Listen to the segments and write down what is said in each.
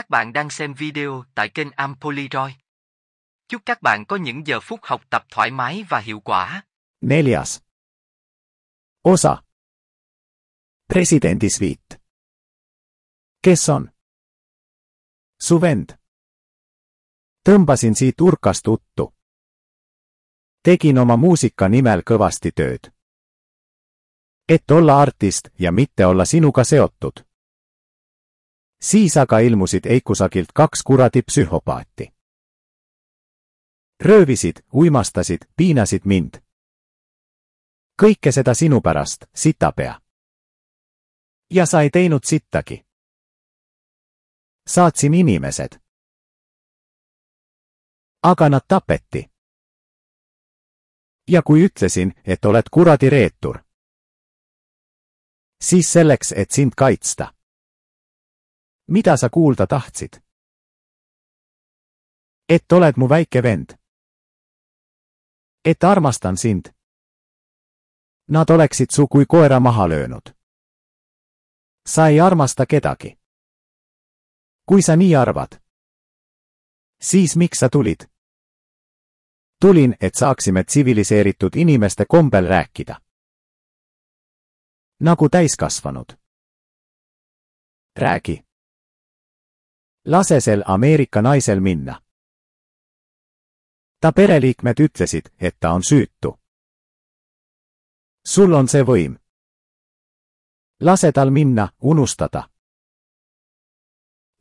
Các bạn đang xem video tại kênh Ampoliroy. Chúc các bạn có những giờ phút học tập thoải mái và hiệu quả. Nelias. Osa. Presidentis vit. Kesson. Suvend. Tõmbasin siit urkast uttu. Tegin oma muusika nimel kõvasti tööd. Et olla artist ja mitte olla sinuga seotud Siis aga ilmusid eikusagilt kaksi kuradi psühhopaati. röövisid, uimastasid, piinasid mind. kõike seda sinu pärast, sitapea. ja sa ei teinud sittagi. saatsin inimesed. aga nad tapeti. ja kui ütlesin, et oled kuradi reetur, siis selleks, et sind kaitsta mida sa kuulda tahtsid? et oled mu väike vend. et armastan sind. Nad oleksid su kui koera maha löönud. sa ei armasta kedagi. kui sa nii arvad, siis miks sa tulid? tulin, et saaksime tsiviliseeritud inimeste kombel rääkida. nagu täiskasvanud. räägi lase sel Ameerika naisel minna. ta pereliikmed ütlesid, et ta on süütu. sul on see võim. lase tal minna, unustada.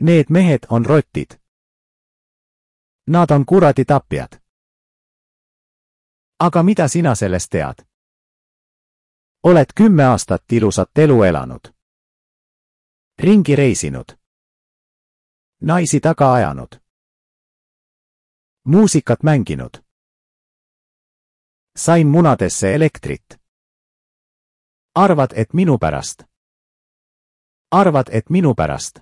Need mehed on rottid. Nad on kuradi tapjad. aga mida sina sellest tead? oled kümme aastat ilusat elu elanud. ringi reisinud naisi taga ajanud, muusikat mänginud. sain munadesse elektrit. arvad, et minu pärast? arvad, et minu pärast?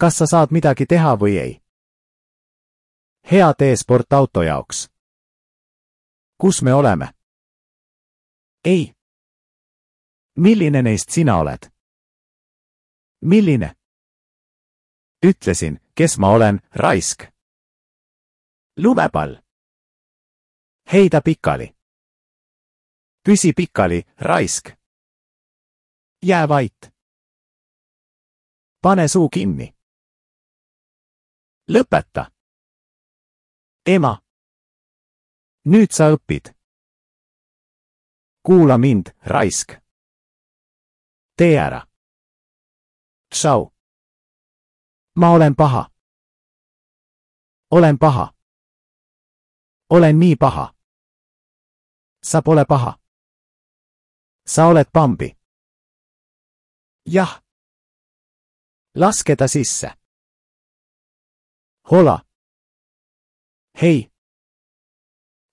kas sa saad midagi teha või ei? hea tee sportauto jaoks. kus me oleme? ei. milline neist sina oled? milline? ütlesin, kes ma olen, raisk. lumepall. heida pikali. püsi pikali, raisk. jää vait. pane suu kinni. lõpeta. ema. nüüd sa õpid. kuula mind, raisk. tee ära. Tšau. Mä olen paha. Olen paha. Olen niin paha. Sä pole paha. Sä olet pampi. Jah. Lasketa sisse. Hola. Hei.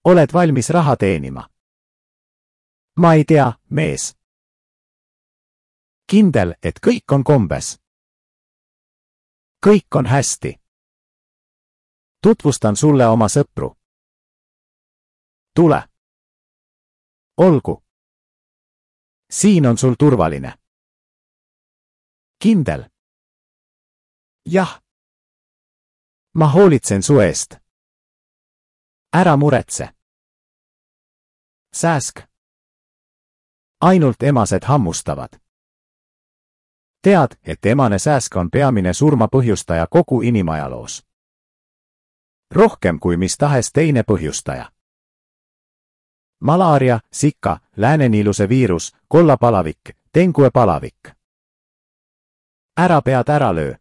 Olet valmis raha teenima. Ma ei tea, mees. Kindel, et kõik on kombes kõik on hästi. tutvustan sulle oma sõpru. tule. olgu. siin on sul turvaline. kindel. jah. ma hoolitsen su eest. ära muretse. sääsk. ainult emased hammustavad tead, et emane sääsk on peamine surmapõhjustaja kogu inimajaloos. rohkem kui mis tahes teine põhjustaja. malaaria, sika, lääneniiluse viirus, kollapalavik, tenguepalavik. ära pead ära löö.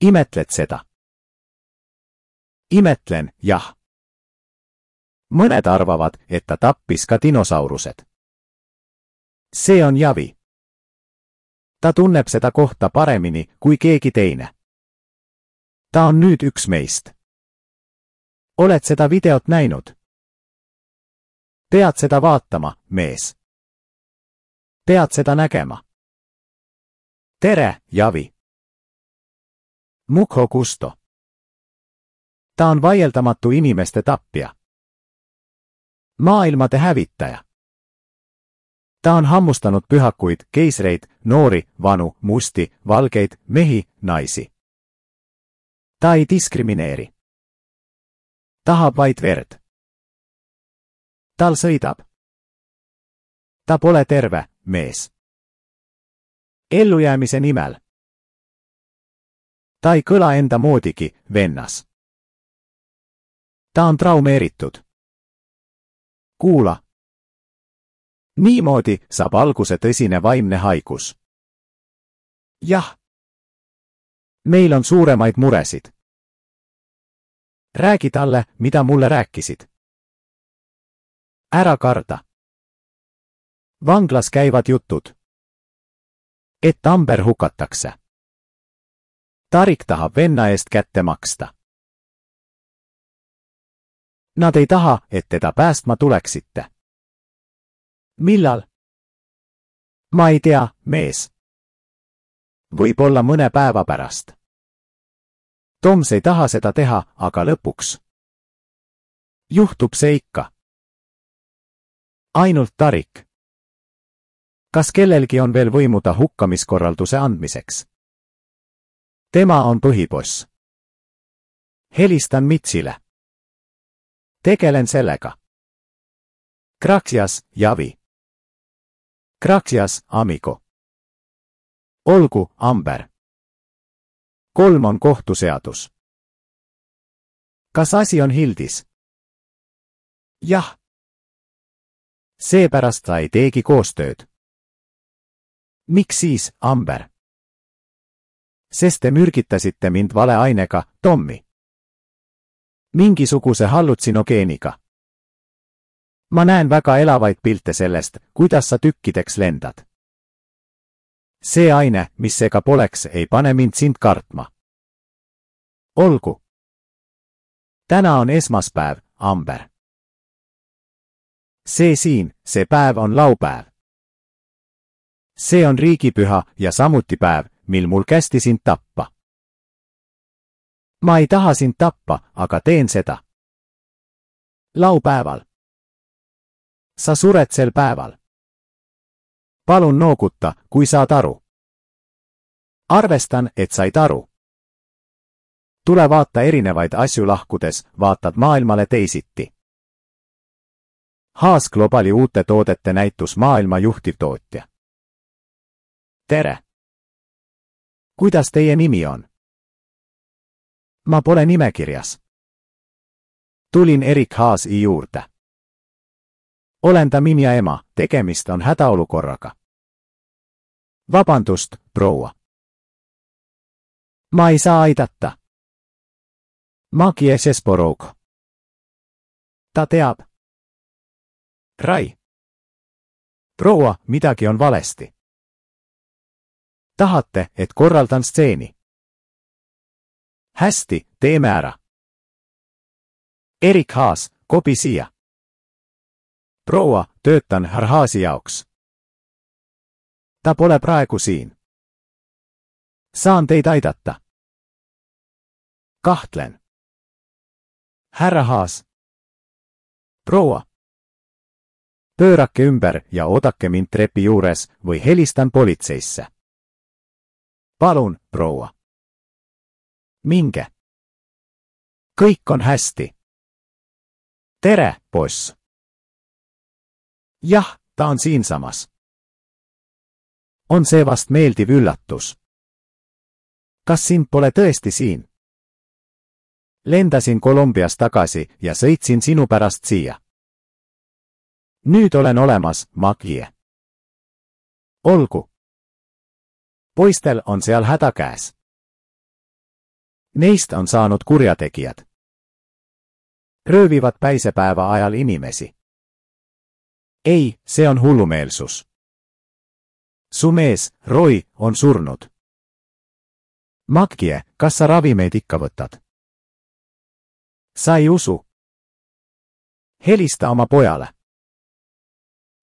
imetled seda? imetlen, jah. mõned arvavad, et ta tappis ka dinosaurused. see on javi Ta tunneb seda kohta paremini kui keegi teine. Ta on nüüd üks meist. Oled seda videot näinud? Pead seda vaatama, mees. Pead seda nägema. Tere, Javi. Mukho Kusto. Ta on vaieldamatu inimeste tapja. Maailmade hävitaja ta on hammustanud pühakuid, keisreid, noori, vanu, musti, valgeid, mehi, naisi. ta ei diskrimineeri. tahab vaid verd. tal sõidab. ta pole terve mees. ellujäämise nimel. ta ei kõla enda moodigi vennas. ta on traumeeritud. kuula Niimoodi saab alguse tõsine vaimne haigus. jah. meil on suuremaid muresid. räägi talle, mida mulle rääkisid. ära karda. vanglas käivad jutud, et Amber hukatakse. Tarik tahab venna eest kätte maksta. Nad ei taha, et teda päästma tuleksite millal? ma ei tea, mees. võib-olla mõne päeva pärast. Toms ei taha seda teha, aga lõpuks. juhtub see ikka. ainult tarik. kas kellelgi on veel võimu ta hukkamiskorralduse andmiseks? tema on põhiboss. helistan Mitsile. tegelen sellega. Gracias, Javi. Gracias, amigo. Olgu, Amber. kolm on kohtuseadus. kas asi on hildis? jah. seepärast ta ei teegi koostööd. miks siis, Amber? sest te mürgitasite mind valeainega, Tommy. mingisuguse hallutsinoogeeniga ma näen väga elavaid pilte sellest, kuidas sa tükkideks lendad. see aine, mis see ka poleks, ei pane mind sind kartma. olgu. täna on esmaspäev, Amber. see siin, see päev on laupäev. see on riigipüha ja samuti päev, mil mul kästi sind tappa. ma ei taha sind tappa, aga teen seda. laupäeval sa sured sel päeval. palun nooguta, kui saad aru. arvestan, et said aru. tule vaata erinevaid asju lahkudes, vaatad maailmale teisiti. Haas Globali uute toodete näitus maailma juhtivtootja. tere! kuidas teie nimi on? ma pole nimekirjas. tulin Erik Haasi juurde olen Tamin ja ema, tegemist on hädaolukorraga. vabandust, proua. ma ei saa aidata. Magie Sesporog. ta teab. Rai. proua, midagi on valesti. tahate, et korraldan stseeni? hästi, teeme ära. Erik Haas, kobi siia proua, töötan Harhaasi jaoks. ta pole praegu siin. saan teid aidata? kahtlen. härra Haas. proua. pöörake ümber ja oodake mind trepi juures või helistan politseisse. palun, proua. minge. kõik on hästi. tere, boss Jah, ta on siinsamas. on see vast meeldiv üllatus. kas sind pole tõesti siin? lendasin Kolumbias tagasi ja sõitsin sinu pärast siia. nüüd olen olemas, Magie. olgu. poistel on seal häda käes. Neist on saanud kurjategijad. röövivad päisepäeva ajal inimesi. Ei, se on hullumeelsus. Su mees, Roy, on surnut. Makkie, kas sa ravimeid ikka võtad? sa ei usu. helista oma pojale.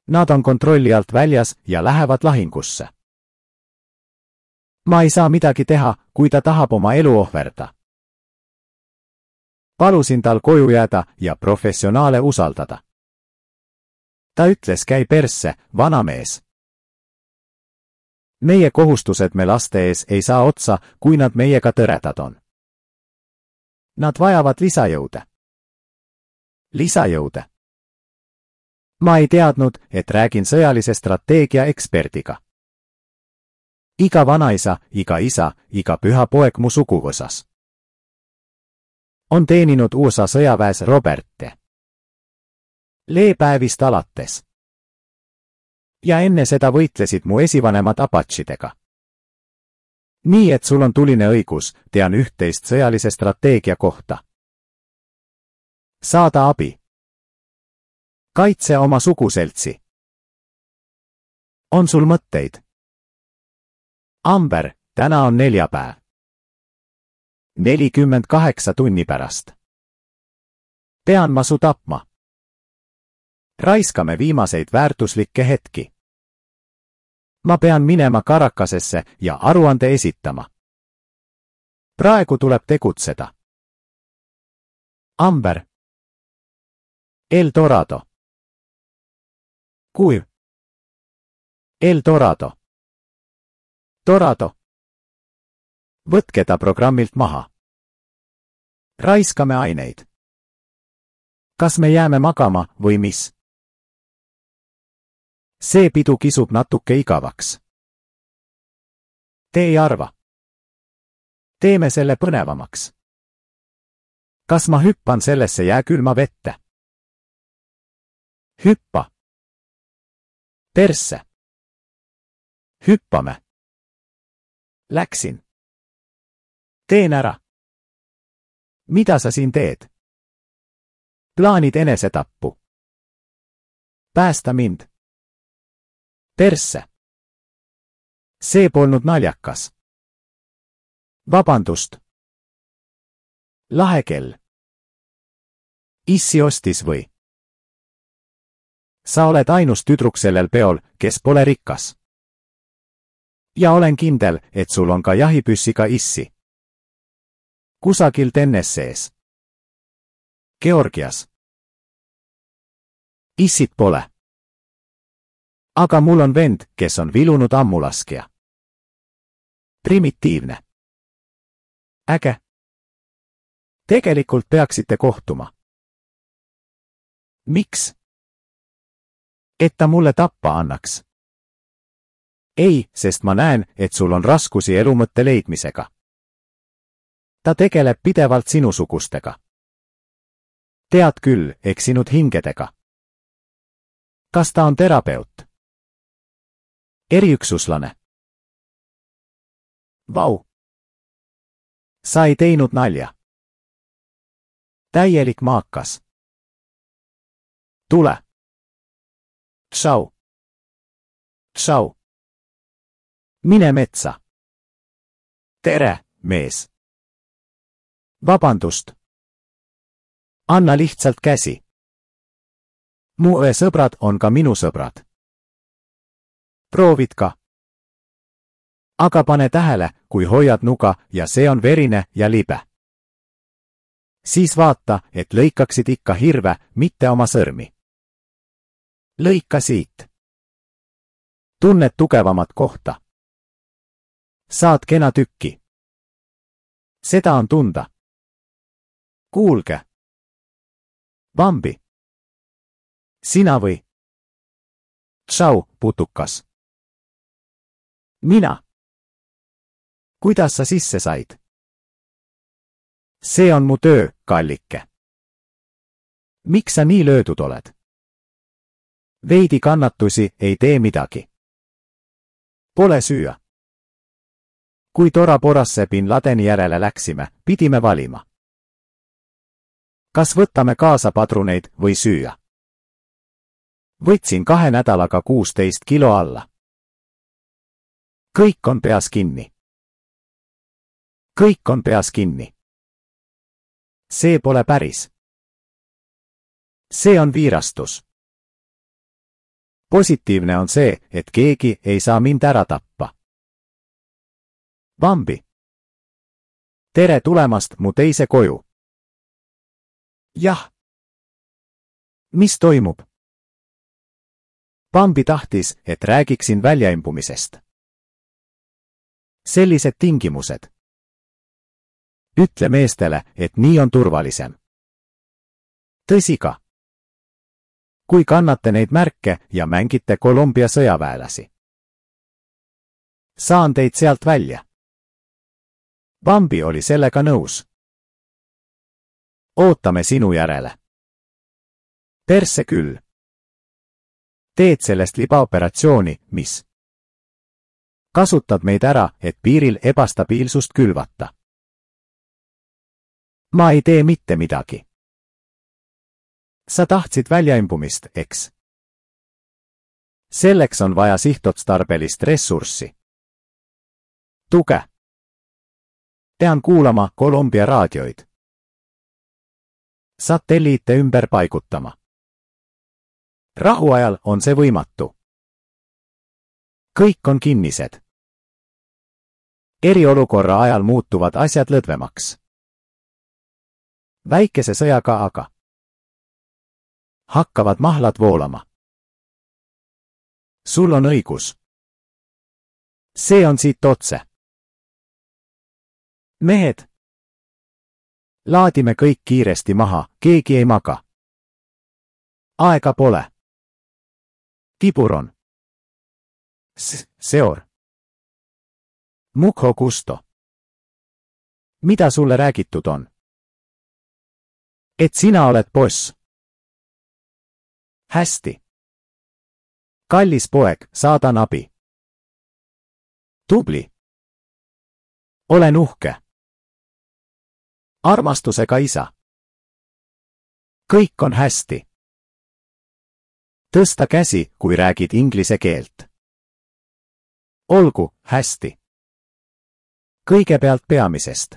Nad on kontrolli alt väljas ja lähevad lahingusse. ma ei saa midagi teha, kui ta tahab oma elu ohverda. palusin tal koju jääda ja professionaale usaldada ta ütles käi persse, vanamees. meie kohustused me laste ees ei saa otsa, kui nad meiega tõredad on. Nad vajavad lisajõude. lisajõude. ma ei teadnud, et räägin sõjalise strateegia eksperdiga. iga vanaisa, iga isa, iga püha poeg mu suguvõsas on teeninud USA sõjaväes Roberte leepäevist alates. ja enne seda võitlesid mu esivanemad apatšidega. nii et sul on tuline õigus, tean üht-teist sõjalise strateegia kohta. saada abi. kaitse oma suguseltsi. on sul mõtteid? Amber, täna on neljapäev. nelikümmend kaheksa tunni pärast. pean ma su tapma raiskame viimaseid väärtuslikke hetki. ma pean minema Caracasesse ja aruande esitama. praegu tuleb tegutseda. Amber. El Dorado. kuiv. El Dorado. Dorado. võtke ta programmilt maha. raiskame aineid. kas me jääme magama või mis? see pidu kisub natuke igavaks. Te ei arva? teeme selle põnevamaks. kas ma hüppan sellesse jääkülma vette? hüppa. persse. hüppame. Läksin. teen ära. mida sa siin teed? plaanid enesetappu. päästa mind persse. see polnud naljakas. vabandust. lahe kell. issi ostis või? sa oled ainus tüdruk sellel peol, kes pole rikas. ja olen kindel, et sul on ka jahipüssiga issi. kusagil Tennessees. Georgias. issit pole aga mul on vend, kes on vilunud ammulaskja. primitiivne. äge. tegelikult peaksite kohtuma. miks? et ta mulle tappa annaks. ei, sest ma näen, et sul on raskusi elumõtte leidmisega. ta tegeleb pidevalt sinusugustega. tead küll, eksinud hingedega. kas ta on terapeut? eriüksuslane. Vau! sa ei teinud nalja. täielik maakas. tule. Tšau. Tšau. mine metsa. tere, mees. vabandust. anna lihtsalt käsi. mu õe sõbrad on ka minu sõbrad proovid ka. aga pane tähele, kui hoiad nuga ja see on verine ja libe. siis vaata, et lõikaksid ikka hirve, mitte oma sõrmi. lõika siit. tunned tugevamat kohta. saad kena tükki. seda on tunda. kuulge. Bambi. sina või? tšau, putukas mina. kuidas sa sisse said? see on mu töö, kallike. miks sa nii löödud oled? veidi kannatusi ei tee midagi. Pole süüa. kui Tora Porasse bin Ladeni järele läksime, pidime valima. kas võtame kaasa padruneid või süüa? võtsin kahe nädalaga kuusteist kilo alla kõik on peas kinni. kõik on peas kinni. see pole päris. see on viirastus. positiivne on see, et keegi ei saa mind ära tappa. Bambi. tere tulemast mu teise koju. jah. mis toimub? Bambi tahtis, et räägiksin väljaimbumisest sellised tingimused. ütle meestele, et nii on turvalisem. tõsi ka. kui kannate neid märke ja mängite Kolumbia sõjaväelasi. saan teid sealt välja. Bambi oli sellega nõus. ootame sinu järele. perse küll. teed sellest libaoperatsiooni, mis kasutab meid ära, et piiril ebastabiilsust külvata. ma ei tee mitte midagi. sa tahtsid väljaimbumist, eks? selleks on vaja sihtotstarbelist ressurssi. tuge. pean kuulama Kolumbia raadioid. satelliite ümber paigutama. rahuajal on see võimatu. kõik on kinnised eriolukorra ajal muutuvad asjad lõdvemaks. väikese sõjaga aga hakkavad mahlad voolama. sul on õigus. see on siit otse. mehed, laadime kõik kiiresti maha, keegi ei maga. aega pole. tiburon. seor Mukho Kusto. mida sulle räägitud on? et sina oled boss. hästi. kallis poeg, saadan abi. tubli. olen uhke. armastusega isa. kõik on hästi. tõsta käsi, kui räägid inglise keelt. olgu, hästi kõigepealt peamisest.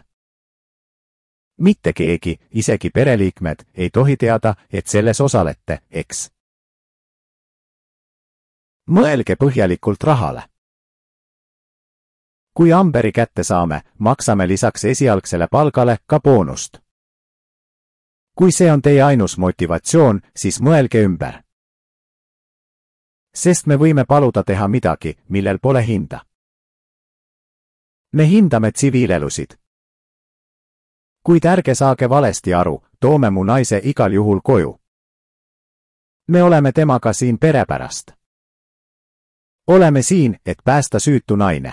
mitte keegi, isegi pereliikmed, ei tohi teada, et selles osalete, eks? mõelge põhjalikult rahale. kui Amberi kätte saame, maksame lisaks esialgsele palgale ka boonust. kui see on teie ainus motivatsioon, siis mõelge ümber sest me võime paluda teha midagi, millel pole hinda me hindame tsiviilelusid. kuid ärge saage valesti aru, toome mu naise igal juhul koju. me oleme temaga siin pere pärast. oleme siin, et päästa süütu naine.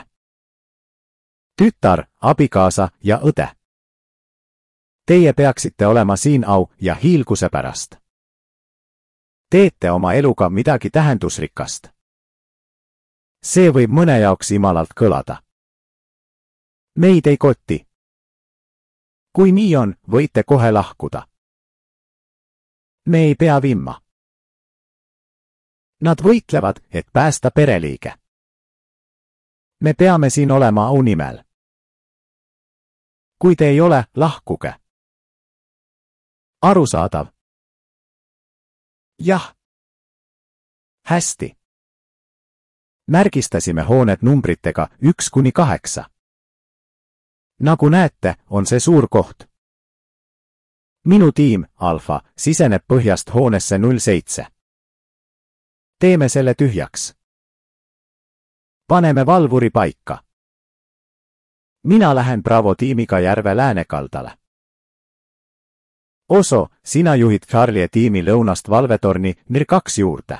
tütar, abikaasa ja õde. Teie peaksite olema siin au ja hiilguse pärast. teete oma eluga midagi tähendusrikast. see võib mõne jaoks imalalt kõlada meid ei koti. kui nii on, võite kohe lahkuda. me ei pea vimma. Nad võitlevad, et päästa pereliige. me peame siin olema au nimel. kui te ei ole, lahkuge. arusaadav. jah. hästi märgistasime hooned numbritega üks kuni kaheksa. Nagu näete, on see suur koht. Minu tiim, Alfa, siseneb põhjast hoonesse 07. Teeme selle tühjaks. Paneme valvuri paika. Mina lähen Bravo tiimiga järve läänekaldale. Oso, sina juhid Charlie tiimi lõunast valvetorni NIR 2 juurde.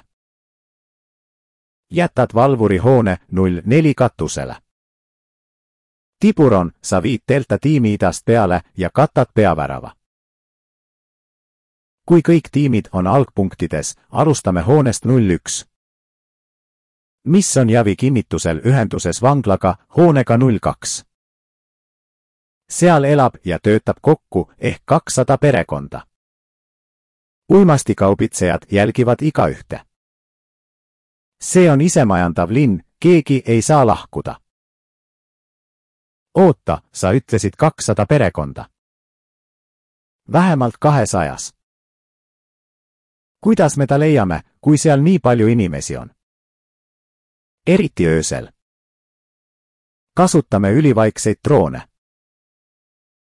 Jätad valvuri hoone 04 katusele. Tiburon, sa viid Delta tiimi idast peale ja katad peavärava. kui kõik tiimid on algpunktides, alustame hoonest null üks. mis on Javi kinnitusel ühenduses vanglaga, hoonega null kaks? seal elab ja töötab kokku ehk kakssada perekonda. uimastikaubitsejad jälgivad igaühte. see on isemajandav linn, keegi ei saa lahkuda oota, sa ütlesid kakssada perekonda. vähemalt kahesajas. kuidas me ta leiame, kui seal nii palju inimesi on? eriti öösel. kasutame ülivaikseid droone.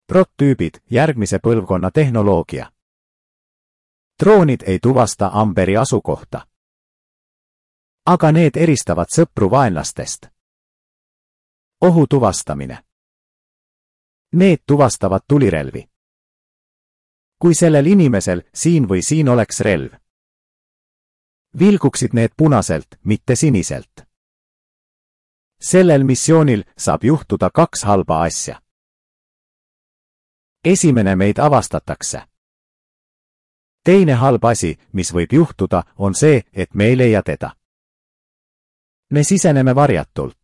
prototüübid, järgmise põlvkonna tehnoloogia. droonid ei tuvasta Amberi asukohta. aga need eristavad sõpru vaenlastest ohu tuvastamine Need tuvastavad tulirelvi. kui sellel inimesel siin või siin oleks relv, vilguksid need punaselt, mitte siniselt. sellel missioonil saab juhtuda kaks halba asja. esimene, meid avastatakse. teine halb asi, mis võib juhtuda, on see, et me ei leia teda. me siseneme varjatult.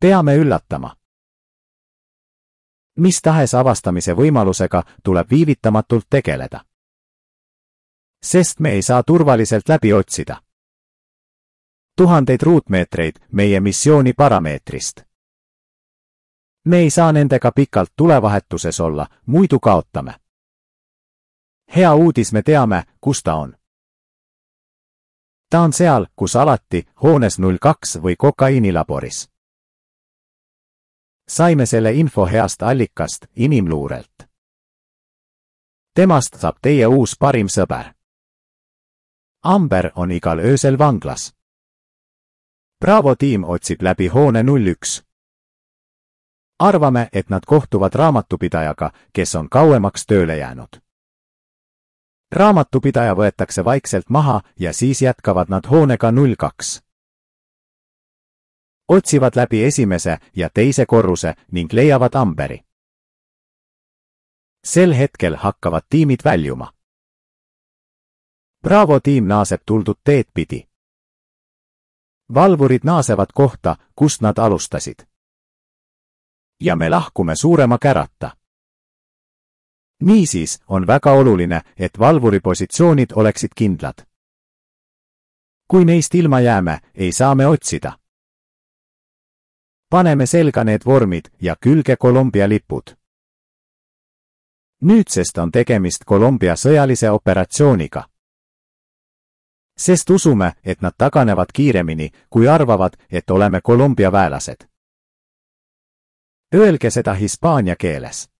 peame üllatama mis tahes avastamise võimalusega tuleb viivitamatult tegeleda. sest me ei saa turvaliselt läbi otsida. tuhandeid ruutmeetreid meie missiooni parameetrist. me ei saa nendega pikalt tulevahetuses olla, muidu kaotame. hea uudis, me teame, kus ta on. ta on seal, kus alati, hoones null kaks või kokaiinilaboris saime selle info heast allikast, inimluurelt. temast saab teie uus parim sõber. Amber on igal öösel vanglas. Bravo tiim otsib läbi hoone null üks. arvame, et nad kohtuvad raamatupidajaga, kes on kauemaks tööle jäänud. raamatupidaja võetakse vaikselt maha ja siis jätkavad nad hoonega null kaks otsivad läbi esimese ja teise korruse ning leiavad Amberi. sel hetkel hakkavad tiimid väljuma. Bravo tiim naaseb tuldud teed pidi. valvurid naasevad kohta, kust nad alustasid. ja me lahkume suurema kärata niisiis on väga oluline, et valvuri positsioonid oleksid kindlad. kui neist ilma jääme, ei saa me otsida paneme selga need vormid ja külge Kolumbia lipud. nüüdsest on tegemist Kolumbia sõjalise operatsiooniga. sest usume, et nad taganevad kiiremini, kui arvavad, et oleme Kolumbia väelased. Öelge seda hispaania keeles.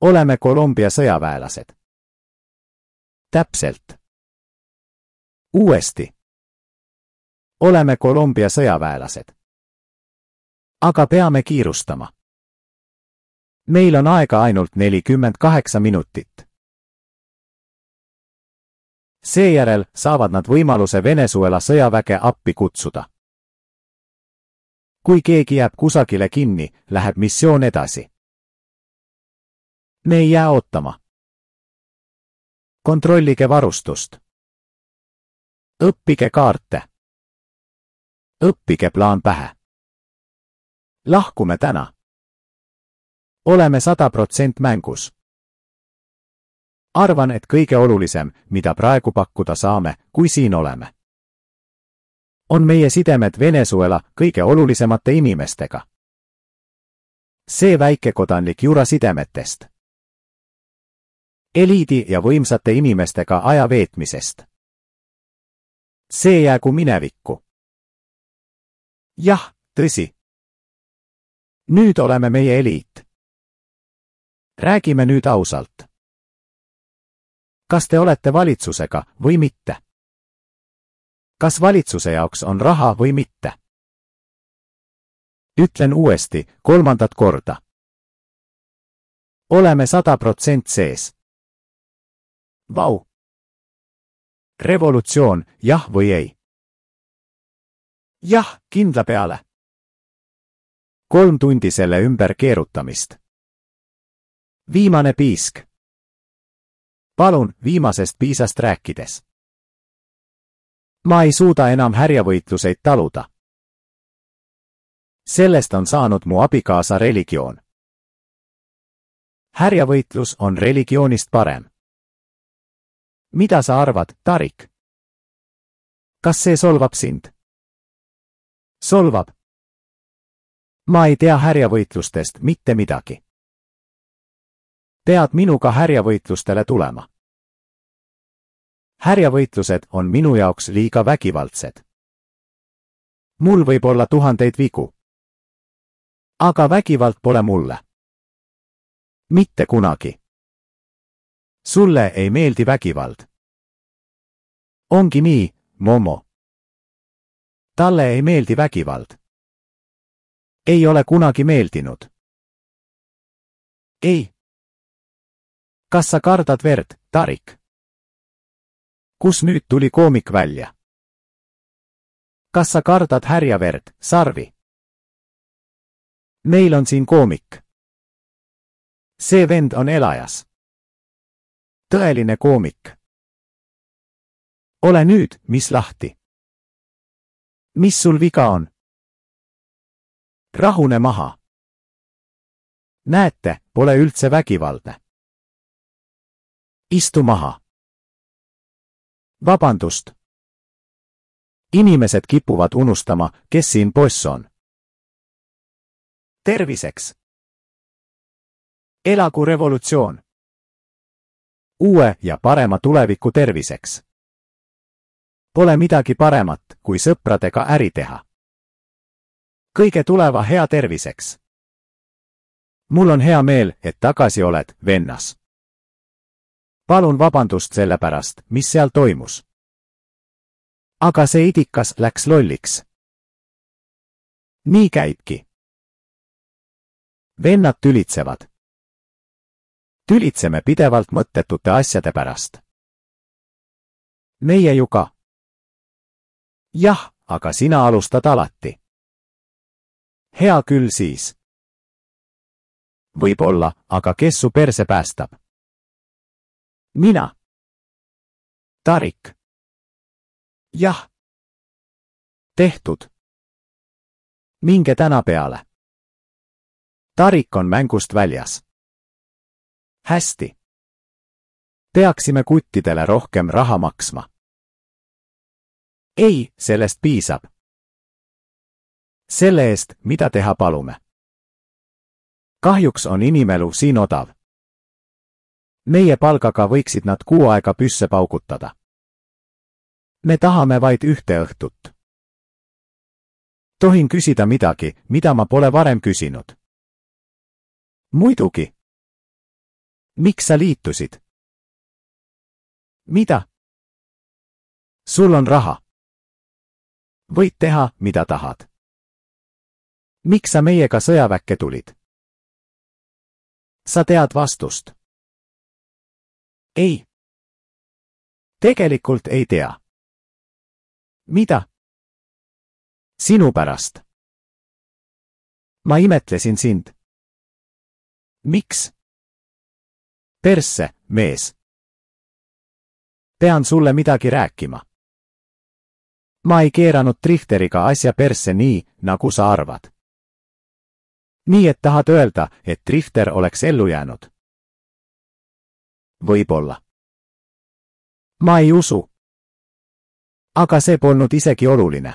oleme Kolumbia sõjaväelased. täpselt. uuesti. oleme Kolumbia sõjaväelased aga peame kiirustama. meil on aega ainult nelikümmend kaheksa minutit. seejärel saavad nad võimaluse Venezuela sõjaväge appi kutsuda. kui keegi jääb kusagile kinni, läheb missioon edasi. me ei jää ootama. kontrollige varustust. õppige kaarte. õppige plaan pähe lahkume täna. oleme sada protsent mängus. arvan, et kõige olulisem, mida praegu pakkuda saame, kui siin oleme, on meie sidemed Venezuela kõige olulisemate inimestega. see väikekodanlik jura sidemetest. eliidi ja võimsate inimestega aja veetmisest. see jäägu minevikku. jah, tõsi nüüd oleme meie eliit. räägime nüüd ausalt. kas te olete valitsusega või mitte? kas valitsuse jaoks on raha või mitte? ütlen uuesti kolmandat korda. oleme sada protsent sees. Vau! revolutsioon, jah või ei? jah, kindla peale kolm tundi selle ümber keerutamist. viimane piisk. palun viimasest piisast rääkides. ma ei suuda enam härjavõitluseid taluda. sellest on saanud mu abikaasa religioon. härjavõitlus on religioonist parem. mida sa arvad, Tarik? kas see solvab sind? solvab, ma ei tea härjavõitlustest mitte midagi. pead minuga härjavõitlustele tulema. härjavõitlused on minu jaoks liiga vägivaldsed. mul võib olla tuhandeid vigu. aga vägivald pole mulle. mitte kunagi. sulle ei meeldi vägivald. ongi nii, Momo. talle ei meeldi vägivald ei ole kunagi meeldinud. ei. kas sa kardad verd, Tarik? kus nüüd tuli koomik välja? kas sa kardad härjaverd, Sarvi? meil on siin koomik. see vend on elajas. tõeline koomik. ole nüüd, mis lahti? mis sul viga on? rahune maha. näete, pole üldse vägivaldne. istu maha. vabandust. inimesed kipuvad unustama, kes siin boss on. terviseks. elagu revolutsioon. uue ja parema tuleviku terviseks. Pole midagi paremat, kui sõpradega äri teha kõige tuleva hea terviseks. mul on hea meel, et tagasi oled, vennas. palun vabandust selle pärast, mis seal toimus. aga see idikas läks lolliks. nii käibki. vennad tülitsevad. tülitseme pidevalt mõttetute asjade pärast. meie ju ka. jah, aga sina alustad alati hea küll siis. võib-olla, aga kes su perse päästab? mina. Tarik. jah. tehtud. minge täna peale. Tarik on mängust väljas. hästi. peaksime kuttidele rohkem raha maksma. ei, sellest piisab selle eest, mida teha palume. kahjuks on inimelu siin odav. meie palgaga võiksid nad kuu aega püsse paugutada. me tahame vaid ühte õhtut. tohin küsida midagi, mida ma pole varem küsinud? muidugi. miks sa liitusid? mida? sul on raha. võid teha, mida tahad miks sa meiega sõjaväkke tulid? sa tead vastust? ei. tegelikult ei tea. mida? sinu pärast. ma imetlesin sind. miks? persse, mees. pean sulle midagi rääkima. ma ei keeranud Trihteriga asja persse nii, nagu sa arvad nii et tahad öelda, et Drifter oleks ellu jäänud? võib-olla. ma ei usu. aga see polnud isegi oluline.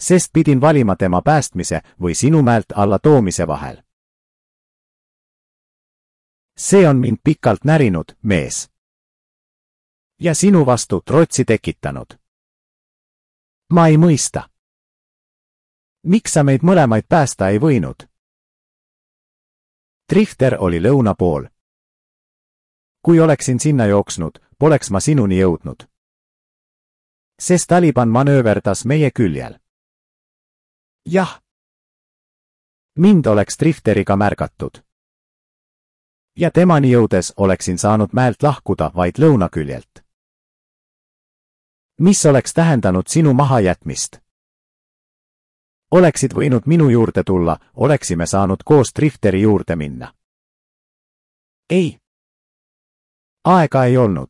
sest pidin valima tema päästmise või sinu mäelt alla toomise vahel. see on mind pikalt närinud, mees. ja sinu vastu trotsi tekitanud. ma ei mõista miks sa meid mõlemaid päästa ei võinud? Drifter oli lõuna pool. kui oleksin sinna jooksnud, poleks ma sinuni jõudnud. sest Taliban manööverdas meie küljel. jah. mind oleks drifteriga märgatud. ja temani jõudes oleksin saanud mäelt lahkuda vaid lõunaküljelt. mis oleks tähendanud sinu mahajätmist? oleksid võinud minu juurde tulla, oleksime saanud koos drifteri juurde minna. ei. aega ei olnud.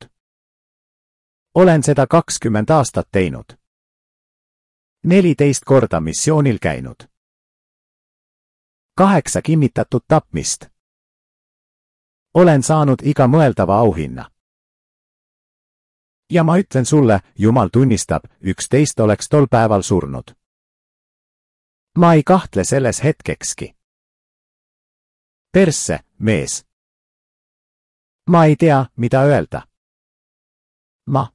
olen seda kakskümmend aastat teinud. neliteist korda missioonil käinud. kaheksa kinnitatud tapmist. olen saanud iga mõeldava auhinna ja ma ütlen sulle, Jumal tunnistab, üksteist oleks tol päeval surnud ma ei kahtle selles hetkekski. persse, mees. ma ei tea, mida öelda. ma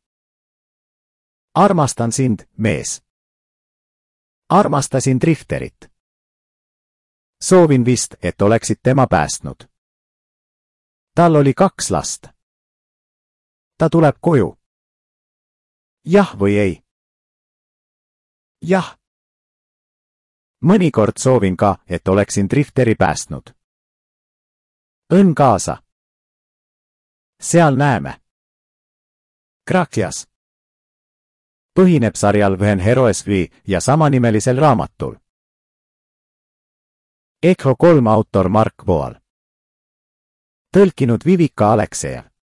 armastan sind, mees. armastasin drifterit. soovin vist, et oleksid tema päästnud. tal oli kaks last. ta tuleb koju. jah või ei? jah mõnikord soovin ka, et oleksin drifteri päästnud. õnn kaasa. seal näeme. Gracias põhineb sarjal When Heroes We ja samanimelisel raamatul. EKO kolm autor Mark Voal. tõlkinud Vivika Aleksejev.